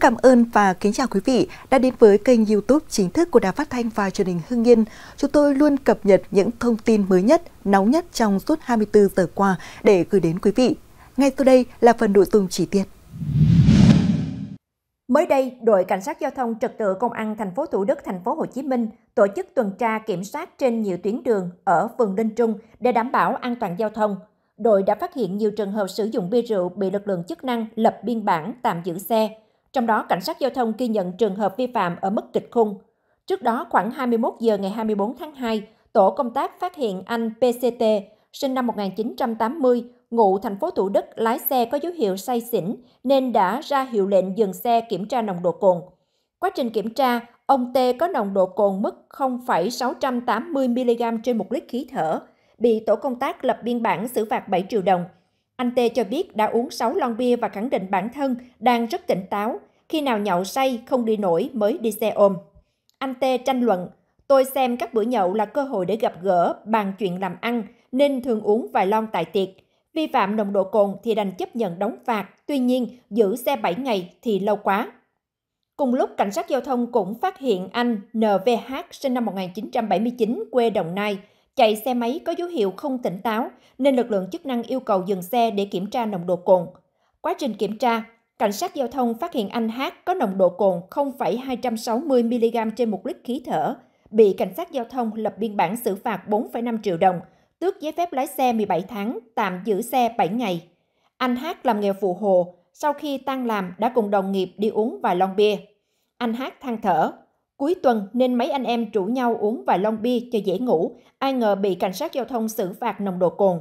cảm ơn và kính chào quý vị đã đến với kênh YouTube chính thức của Đài Phát thanh và Truyền hình Hưng Yên. Chúng tôi luôn cập nhật những thông tin mới nhất, nóng nhất trong suốt 24 giờ qua để gửi đến quý vị. Ngay sau đây là phần nội dung chi tiết. Mới đây, đội cảnh sát giao thông trật tự công an thành phố Thủ Đức, thành phố Hồ Chí Minh tổ chức tuần tra kiểm soát trên nhiều tuyến đường ở phường Linh Trung để đảm bảo an toàn giao thông. Đội đã phát hiện nhiều trường hợp sử dụng bia rượu bị lực lượng chức năng lập biên bản tạm giữ xe, trong đó, cảnh sát giao thông ghi nhận trường hợp vi phạm ở mức kịch khung. Trước đó, khoảng 21 giờ ngày 24 tháng 2, tổ công tác phát hiện anh PCT, sinh năm 1980, ngụ thành phố Thủ Đức lái xe có dấu hiệu say xỉn nên đã ra hiệu lệnh dừng xe kiểm tra nồng độ cồn. Quá trình kiểm tra, ông T có nồng độ cồn mức 0,680 mg trên một lít khí thở, bị tổ công tác lập biên bản xử phạt 7 triệu đồng – anh Tê cho biết đã uống 6 lon bia và khẳng định bản thân đang rất tỉnh táo, khi nào nhậu say không đi nổi mới đi xe ôm. Anh Tê tranh luận, tôi xem các bữa nhậu là cơ hội để gặp gỡ, bàn chuyện làm ăn, nên thường uống vài lon tại tiệc. Vi phạm nồng độ cồn thì đành chấp nhận đóng phạt, tuy nhiên giữ xe 7 ngày thì lâu quá. Cùng lúc, cảnh sát giao thông cũng phát hiện anh NVH sinh năm 1979 quê Đồng Nai chạy xe máy có dấu hiệu không tỉnh táo nên lực lượng chức năng yêu cầu dừng xe để kiểm tra nồng độ cồn. Quá trình kiểm tra, cảnh sát giao thông phát hiện anh Hát có nồng độ cồn 0,260 mg trên một lít khí thở, bị cảnh sát giao thông lập biên bản xử phạt 4,5 triệu đồng, tước giấy phép lái xe 17 tháng, tạm giữ xe 7 ngày. Anh Hát làm nghề phụ hồ, sau khi tan làm đã cùng đồng nghiệp đi uống vài lon bia. Anh Hát than thở, Cuối tuần nên mấy anh em rủ nhau uống vài lon bia cho dễ ngủ, ai ngờ bị cảnh sát giao thông xử phạt nồng độ cồn.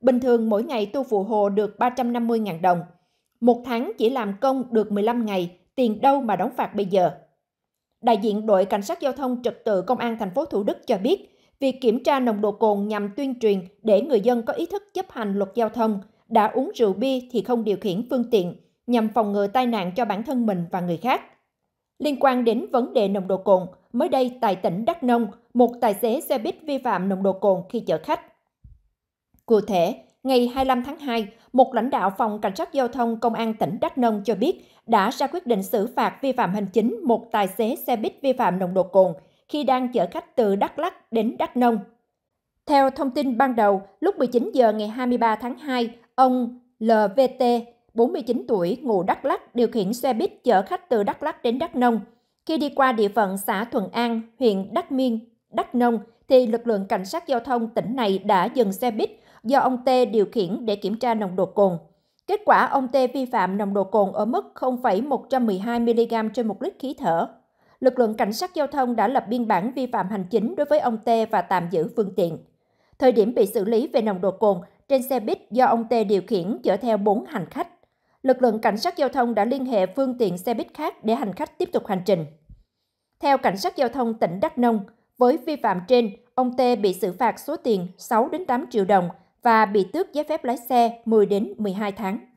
Bình thường mỗi ngày tu phụ hồ được 350.000 đồng. Một tháng chỉ làm công được 15 ngày, tiền đâu mà đóng phạt bây giờ. Đại diện đội cảnh sát giao thông trật tự công an thành phố Thủ Đức cho biết, việc kiểm tra nồng độ cồn nhằm tuyên truyền để người dân có ý thức chấp hành luật giao thông, đã uống rượu bia thì không điều khiển phương tiện, nhằm phòng ngừa tai nạn cho bản thân mình và người khác. Liên quan đến vấn đề nồng độ cồn, mới đây tại tỉnh Đắk Nông, một tài xế xe buýt vi phạm nồng độ cồn khi chở khách. Cụ thể, ngày 25 tháng 2, một lãnh đạo phòng cảnh sát giao thông công an tỉnh Đắk Nông cho biết đã ra quyết định xử phạt vi phạm hành chính một tài xế xe buýt vi phạm nồng độ cồn khi đang chở khách từ Đắk Lắk đến Đắk Nông. Theo thông tin ban đầu, lúc 19 giờ ngày 23 tháng 2, ông LVT, 49 tuổi, ngụ Đắk Lắc, điều khiển xe buýt chở khách từ Đắk Lắc đến Đắk Nông. Khi đi qua địa phận xã Thuận An, huyện Đắk Miên, Đắk Nông, thì lực lượng cảnh sát giao thông tỉnh này đã dừng xe buýt do ông Tê điều khiển để kiểm tra nồng độ cồn. Kết quả ông Tê vi phạm nồng độ cồn ở mức 0,112mg trên 1 lít khí thở. Lực lượng cảnh sát giao thông đã lập biên bản vi phạm hành chính đối với ông Tê và tạm giữ phương tiện. Thời điểm bị xử lý về nồng độ cồn, trên xe buýt do ông Tê điều khiển chở theo 4 hành khách lực lượng cảnh sát giao thông đã liên hệ phương tiện xe buýt khác để hành khách tiếp tục hành trình. Theo cảnh sát giao thông tỉnh Đắk Nông, với vi phạm trên, ông T bị xử phạt số tiền 6 đến 8 triệu đồng và bị tước giấy phép lái xe 10 đến 12 tháng.